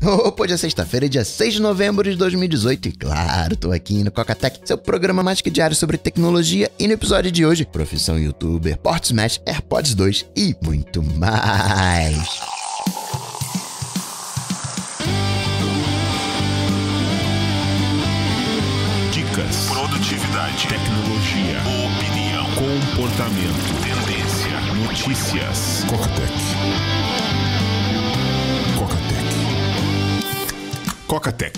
Hoje é sexta-feira, dia 6 de novembro de 2018 e claro, tô aqui no Coca seu programa mais que diário sobre tecnologia e no episódio de hoje, profissão youtuber, Ports Match, AirPods 2 e muito mais. Dicas, produtividade, tecnologia, opinião, comportamento, tendência, notícias, Cortec. Tech,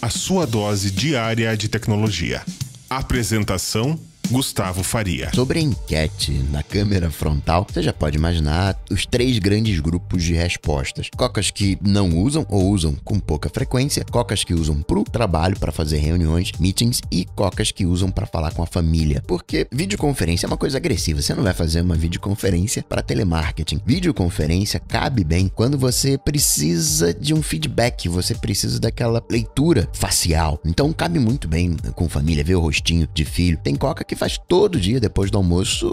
a sua dose diária de tecnologia. Apresentação Gustavo Faria. Sobre a enquete na câmera frontal, você já pode imaginar os três grandes grupos de respostas: cocas que não usam ou usam com pouca frequência, cocas que usam para o trabalho, para fazer reuniões, meetings e cocas que usam para falar com a família. Porque videoconferência é uma coisa agressiva, você não vai fazer uma videoconferência para telemarketing. Videoconferência cabe bem quando você precisa de um feedback, você precisa daquela leitura facial. Então cabe muito bem com família, ver o rostinho de filho. Tem coca que que faz todo dia depois do almoço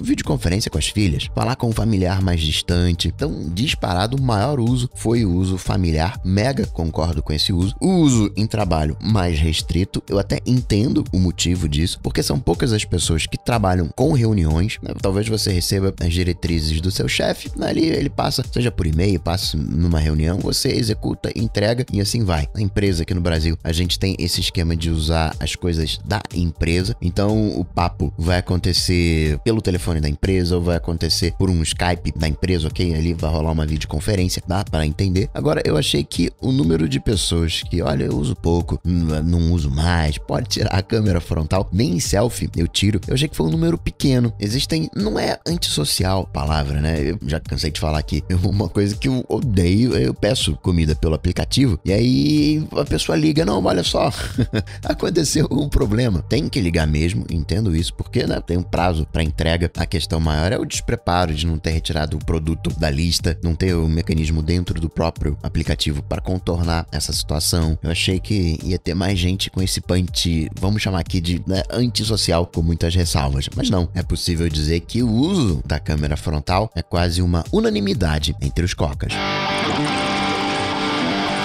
videoconferência com as filhas, falar com um familiar mais distante. Então, disparado, o maior uso foi o uso familiar, mega concordo com esse uso. O uso em trabalho mais restrito, eu até entendo o motivo disso, porque são poucas as pessoas que trabalham com reuniões. Né? Talvez você receba as diretrizes do seu chefe, né? ali ele passa, seja por e-mail, passa numa reunião, você executa, entrega e assim vai. Na empresa aqui no Brasil, a gente tem esse esquema de usar as coisas da empresa. Então, o papo vai acontecer pelo telefone da empresa ou vai acontecer por um Skype da empresa, ok? Ali vai rolar uma videoconferência, dá para entender. Agora, eu achei que o número de pessoas que, olha, eu uso pouco, não uso mais, pode tirar a câmera frontal, nem selfie eu tiro, eu achei que foi um número pequeno. Existem, não é antissocial palavra, né? Eu já cansei de falar aqui. Uma coisa que eu odeio, eu peço comida pelo aplicativo e aí a pessoa liga, não, olha só, aconteceu um problema. Tem que ligar mesmo, entendo isso, porque né, tem um prazo para entrega. A questão maior é o despreparo de não ter retirado o produto da lista, não ter o mecanismo dentro do próprio aplicativo para contornar essa situação. Eu achei que ia ter mais gente com esse punch, vamos chamar aqui de né, antissocial, com muitas ressalvas. Mas não, é possível dizer que o uso da câmera frontal é quase uma unanimidade entre os cocas.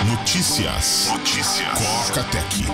Notícias. Notícias. Coca Tech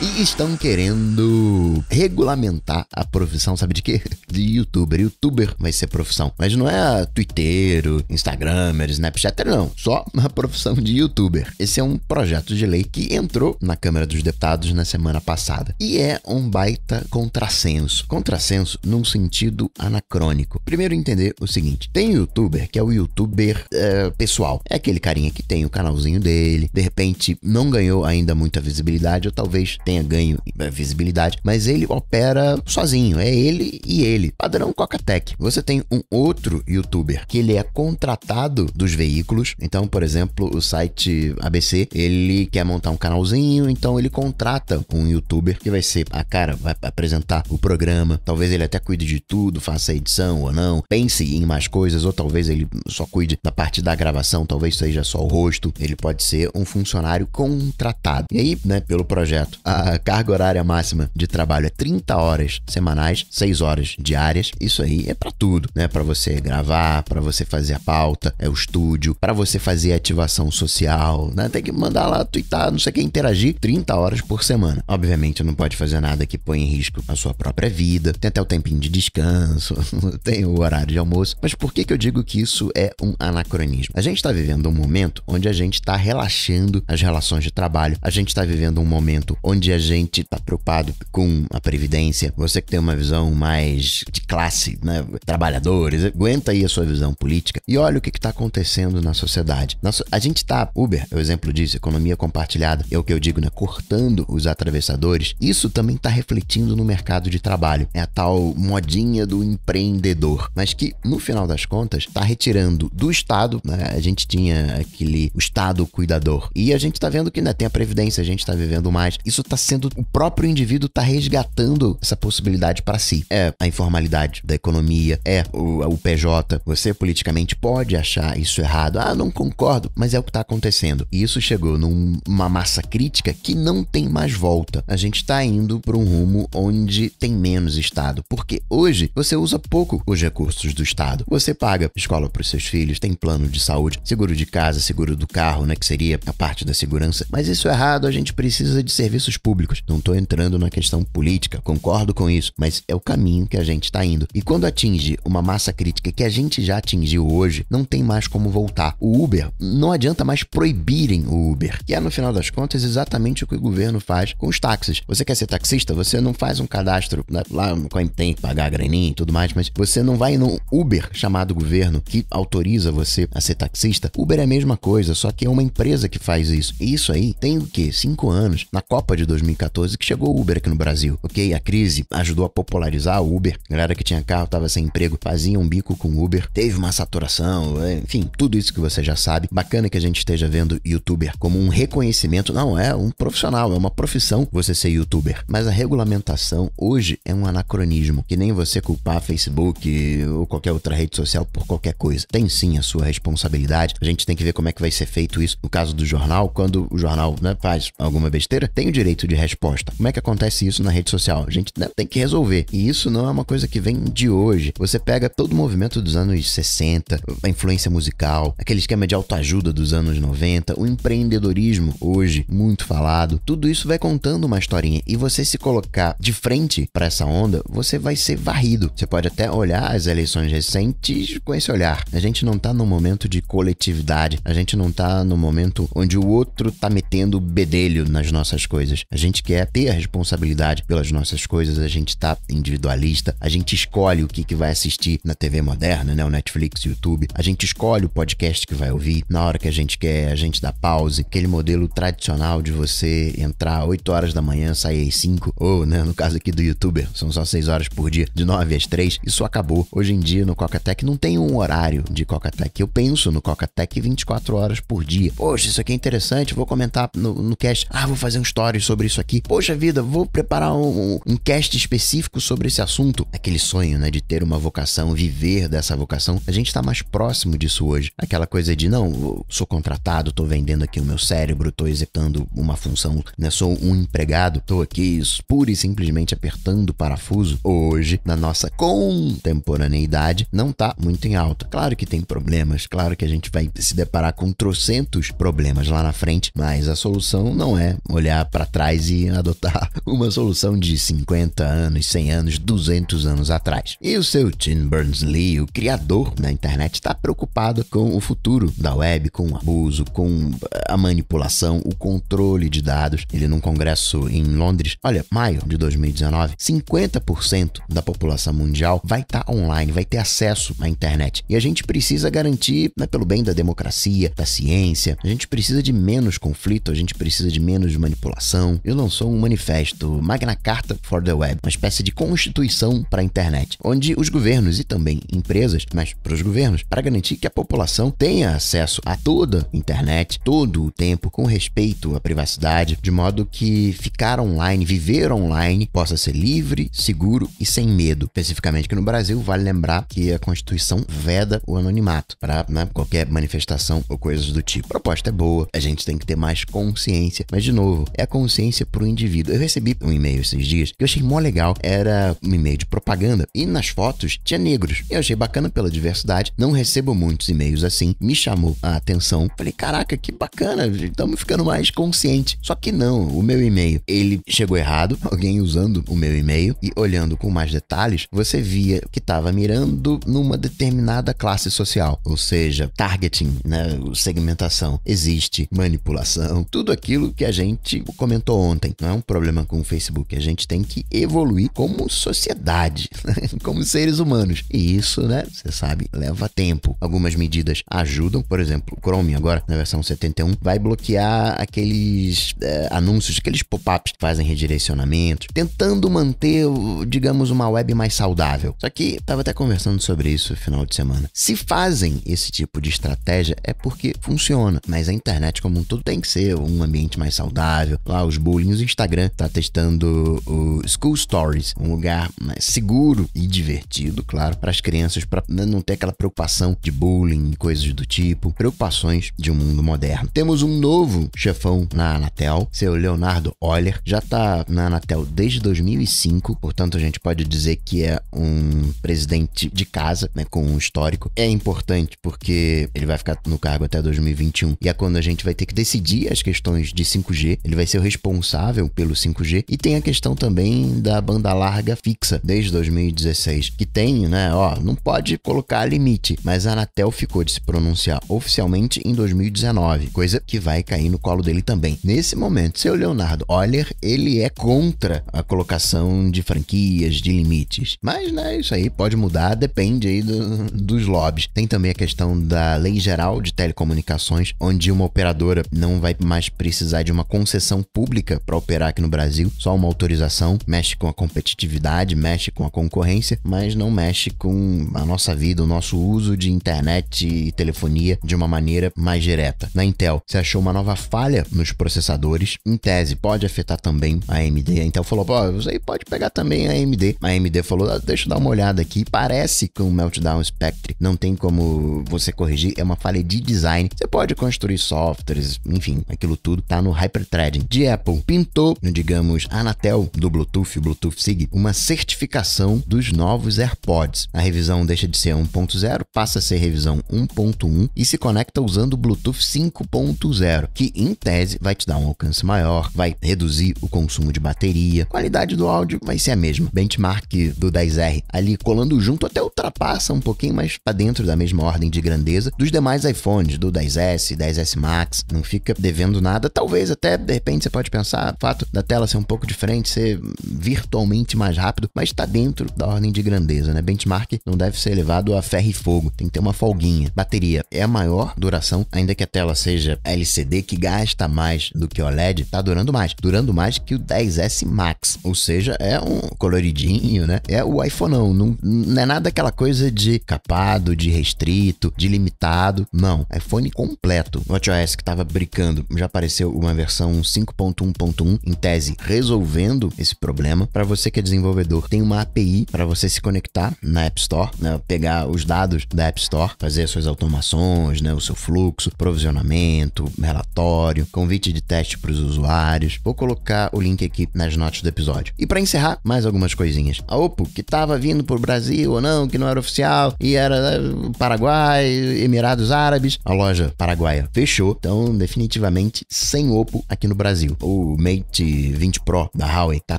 e estão querendo regulamentar a profissão, sabe de quê? De youtuber. Youtuber vai ser profissão. Mas não é Twitter, instagramer, Snapchat, não. Só a profissão de youtuber. Esse é um projeto de lei que entrou na Câmara dos Deputados na semana passada. E é um baita contrassenso. Contrassenso num sentido anacrônico. Primeiro entender o seguinte. Tem youtuber que é o youtuber é, pessoal. É aquele carinha que tem o canalzinho dele, de repente não ganhou ainda muita visibilidade ou talvez tenha ganho eh, visibilidade, mas ele opera sozinho, é ele e ele. Padrão Coca Tech. Você tem um outro youtuber que ele é contratado dos veículos. Então, por exemplo, o site ABC, ele quer montar um canalzinho, então ele contrata um youtuber que vai ser a ah, cara, vai apresentar o programa. Talvez ele até cuide de tudo, faça a edição ou não, pense em mais coisas, ou talvez ele só cuide da parte da gravação, talvez seja só o rosto. Ele pode ser um funcionário contratado. E aí, né, pelo projeto a carga horária máxima de trabalho é 30 horas semanais, 6 horas diárias. Isso aí é para tudo, né? Para você gravar, para você fazer a pauta, é o estúdio, para você fazer ativação social, né? Tem que mandar lá twittar, não sei o que, interagir 30 horas por semana. Obviamente não pode fazer nada que põe em risco a sua própria vida. Tem até o tempinho de descanso, tem o horário de almoço. Mas por que, que eu digo que isso é um anacronismo? A gente está vivendo um momento onde a gente está relaxando as relações de trabalho, a gente está vivendo um momento onde onde a gente está preocupado com a previdência, você que tem uma visão mais de classe, né? Trabalhadores, aguenta aí a sua visão política e olha o que está acontecendo na sociedade. a gente está, Uber é o exemplo disso, economia compartilhada, é o que eu digo, né? Cortando os atravessadores. Isso também está refletindo no mercado de trabalho. É a tal modinha do empreendedor, mas que no final das contas está retirando do Estado, né? A gente tinha aquele o Estado cuidador e a gente está vendo que ainda né, tem a previdência, a gente está vivendo mais. Isso está sendo o próprio indivíduo está resgatando essa possibilidade para si. É a informalidade da economia, é o, o PJ. Você politicamente pode achar isso errado. Ah, não concordo, mas é o que está acontecendo. E isso chegou numa massa crítica que não tem mais volta. A gente está indo para um rumo onde tem menos Estado, porque hoje você usa pouco os recursos do Estado. Você paga escola para os seus filhos, tem plano de saúde, seguro de casa, seguro do carro, né, que seria a parte da segurança. Mas isso é errado, a gente precisa de serviços públicos públicos. Não estou entrando na questão política, concordo com isso, mas é o caminho que a gente está indo. E quando atinge uma massa crítica que a gente já atingiu hoje, não tem mais como voltar. O Uber, não adianta mais proibirem o Uber, que é no final das contas exatamente o que o governo faz com os táxis. Você quer ser taxista? Você não faz um cadastro né, lá com a tem que pagar a graninha e tudo mais, mas você não vai no Uber chamado governo que autoriza você a ser taxista. Uber é a mesma coisa, só que é uma empresa que faz isso. E isso aí tem o quê? Cinco anos. Na Copa de 2000 2014 que chegou o Uber aqui no Brasil, ok? A crise ajudou a popularizar o Uber. A galera que tinha carro, tava sem emprego, fazia um bico com o Uber. Teve uma saturação, é, enfim, tudo isso que você já sabe. Bacana que a gente esteja vendo youtuber como um reconhecimento. Não, é um profissional, é uma profissão você ser youtuber. Mas a regulamentação hoje é um anacronismo, que nem você culpar Facebook ou qualquer outra rede social por qualquer coisa. Tem sim a sua responsabilidade. A gente tem que ver como é que vai ser feito isso. No caso do jornal, quando o jornal né, faz alguma besteira, tem o direito direito de resposta. Como é que acontece isso na rede social? A gente tem que resolver. E isso não é uma coisa que vem de hoje. Você pega todo o movimento dos anos 60, a influência musical, aquele esquema de autoajuda dos anos 90, o empreendedorismo hoje muito falado. Tudo isso vai contando uma historinha e você se colocar de frente para essa onda, você vai ser varrido. Você pode até olhar as eleições recentes com esse olhar. A gente não tá num momento de coletividade, a gente não tá no momento onde o outro tá metendo bedelho nas nossas coisas. A gente quer ter a responsabilidade pelas nossas coisas, a gente tá individualista, a gente escolhe o que, que vai assistir na TV moderna, né? O Netflix, YouTube, a gente escolhe o podcast que vai ouvir, na hora que a gente quer, a gente dá pause, aquele modelo tradicional de você entrar 8 horas da manhã, sair às 5, ou, né, no caso aqui do youtuber, são só 6 horas por dia, de 9 às 3, isso acabou. Hoje em dia no Coca-Tech não tem um horário de Coca-Tech, eu penso no Coca-Tech 24 horas por dia. Poxa, isso aqui é interessante, vou comentar no, no cast, ah, vou fazer um story sobre sobre isso aqui. Poxa vida, vou preparar um, um cast específico sobre esse assunto. Aquele sonho, né, de ter uma vocação, viver dessa vocação. A gente tá mais próximo disso hoje. Aquela coisa de, não, sou contratado, tô vendendo aqui o meu cérebro, tô executando uma função, né, sou um empregado, tô aqui pura e simplesmente apertando o parafuso. Hoje, na nossa contemporaneidade, não tá muito em alta. Claro que tem problemas, claro que a gente vai se deparar com trocentos problemas lá na frente, mas a solução não é olhar para trás atrás e adotar uma solução de 50 anos, 100 anos, 200 anos atrás. E o seu Tim Berners-Lee, o criador da internet, está preocupado com o futuro da web, com o abuso, com eh, a manipulação, o controle de dados. Ele num congresso em Londres, olha, maio de 2019, 50% da população mundial vai estar tá online, vai ter acesso à internet. E a gente precisa garantir, né, pelo bem da democracia, da ciência, a gente precisa de menos conflito, a gente precisa de menos manipulação, eu e lançou um manifesto, Magna Carta for the Web, uma espécie de constituição para a internet, onde os governos e também empresas, mas para os governos, para garantir que a população tenha acesso a toda a internet, todo o tempo, com respeito à privacidade, de modo que ficar online, viver online, possa ser livre, seguro e sem medo. Especificamente que no Brasil, vale lembrar que a Constituição veda o anonimato para né, qualquer manifestação ou coisas do tipo. A proposta é boa, a gente tem que ter mais consciência, mas de novo, é a consciência experiência para o indivíduo. Eu recebi um e-mail esses dias que eu achei mó legal, era um e-mail de propaganda e nas fotos tinha negros. Eu achei bacana pela diversidade, não recebo muitos e-mails assim, me chamou a atenção. Falei, caraca, que bacana, estamos ficando mais conscientes. Só que não, o meu e-mail, ele chegou errado, alguém usando o meu e-mail e olhando com mais detalhes, você via que estava mirando numa determinada classe social, ou seja, targeting, né, segmentação, existe manipulação, tudo aquilo que a gente comentou ontem, não é um problema com o Facebook. A gente tem que evoluir como sociedade, como seres humanos. E isso, né, você sabe, leva tempo. Algumas medidas ajudam, por exemplo, o Chrome agora, na versão 71, vai bloquear aqueles é, anúncios, aqueles pop-ups que fazem redirecionamento, tentando manter, digamos, uma web mais saudável. Só que tava até conversando sobre isso no final de semana. Se fazem esse tipo de estratégia é porque funciona, mas a internet como um todo tem que ser um ambiente mais saudável, lá os Bullying o Instagram tá testando o School Stories, um lugar seguro e divertido, claro, para as crianças, para não ter aquela preocupação de bullying, coisas do tipo, preocupações de um mundo moderno. Temos um novo chefão na Anatel, seu Leonardo Euler, já tá na Anatel desde 2005, portanto a gente pode dizer que é um presidente de casa, né, com um histórico. É importante porque ele vai ficar no cargo até 2021 e é quando a gente vai ter que decidir as questões de 5G, ele vai ser o responsável responsável pelo 5G. E tem a questão também da banda larga fixa desde 2016, que tem, né? Ó, não pode colocar limite, mas a Anatel ficou de se pronunciar oficialmente em 2019, coisa que vai cair no colo dele também. Nesse momento, seu Leonardo Euler, ele é contra a colocação de franquias, de limites. Mas, né, isso aí pode mudar, depende aí do, dos lobbies. Tem também a questão da Lei Geral de Telecomunicações, onde uma operadora não vai mais precisar de uma concessão pública pública para operar aqui no Brasil, só uma autorização, mexe com a competitividade, mexe com a concorrência, mas não mexe com a nossa vida, o nosso uso de internet e telefonia de uma maneira mais direta. Na Intel, se achou uma nova falha nos processadores, em tese pode afetar também a AMD. A Intel falou, pô, você pode pegar também a AMD. A AMD falou, ah, deixa eu dar uma olhada aqui, parece com o Meltdown Spectre, não tem como você corrigir, é uma falha de design. Você pode construir softwares, enfim, aquilo tudo tá no hyperthreading de Apple Apple pintou, digamos, a Anatel do Bluetooth, o Bluetooth SIG, uma certificação dos novos AirPods. A revisão deixa de ser 1.0, passa a ser revisão 1.1 e se conecta usando o Bluetooth 5.0, que em tese vai te dar um alcance maior, vai reduzir o consumo de bateria, qualidade do áudio vai ser a mesma. Benchmark do 10R ali colando junto até ultrapassa um pouquinho, mais para dentro da mesma ordem de grandeza dos demais iPhones, do 10S, 10S Max, não fica devendo nada. Talvez até de repente você pode pensar, o fato da tela ser um pouco diferente, ser virtualmente mais rápido, mas está dentro da ordem de grandeza, né? Benchmark não deve ser elevado a ferro e fogo, tem que ter uma folguinha. Bateria é a maior duração, ainda que a tela seja LCD, que gasta mais do que OLED, tá durando mais, durando mais que o 10S Max, ou seja, é um coloridinho, né? É o iPhone não, não, não é nada aquela coisa de capado, de restrito, de limitado, não. iPhone completo. O WatchOS que estava brincando, já apareceu uma versão 5.1 1.1, em tese, resolvendo esse problema. Para você que é desenvolvedor, tem uma API para você se conectar na App Store, né, pegar os dados da App Store, fazer suas automações, né, o seu fluxo, provisionamento, relatório, convite de teste para os usuários. Vou colocar o link aqui nas notas do episódio. E para encerrar, mais algumas coisinhas. A ah, Oppo, que tava vindo para o Brasil ou não, que não era oficial, e era né, Paraguai, Emirados Árabes, a loja paraguaia fechou, então definitivamente sem Oppo aqui no Brasil. O o Mate 20 Pro da Huawei tá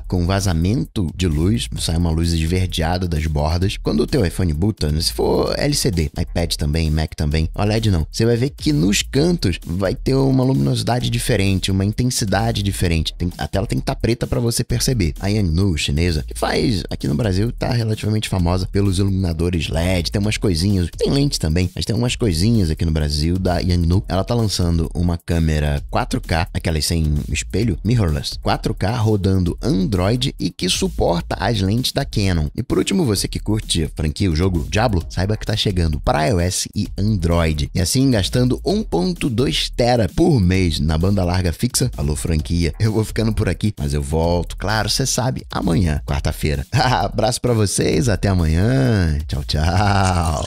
com vazamento de luz, sai uma luz esverdeada das bordas. Quando o teu iPhone boota, né, se for LCD, iPad também, Mac também, OLED não, você vai ver que nos cantos vai ter uma luminosidade diferente, uma intensidade diferente. Tem, a tela tem que estar tá preta para você perceber. A Yannu, chinesa, que faz aqui no Brasil, tá relativamente famosa pelos iluminadores LED, tem umas coisinhas, tem lente também, mas tem umas coisinhas aqui no Brasil da Yannu. Ela tá lançando uma câmera 4K, aquelas sem espelho aparelho mirrorless 4K rodando Android e que suporta as lentes da Canon. E por último, você que curte a franquia, o jogo Diablo, saiba que está chegando para iOS e Android. E assim, gastando 1.2 tera por mês na banda larga fixa, alô franquia, eu vou ficando por aqui, mas eu volto, claro, você sabe, amanhã, quarta-feira. Abraço para vocês, até amanhã. Tchau, tchau.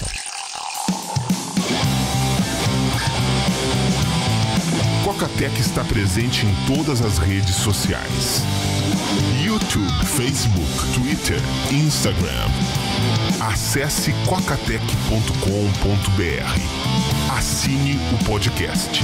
Tech é está presente em todas as redes sociais: YouTube, Facebook, Twitter, Instagram. Acesse cocatec.com.br. Assine o podcast.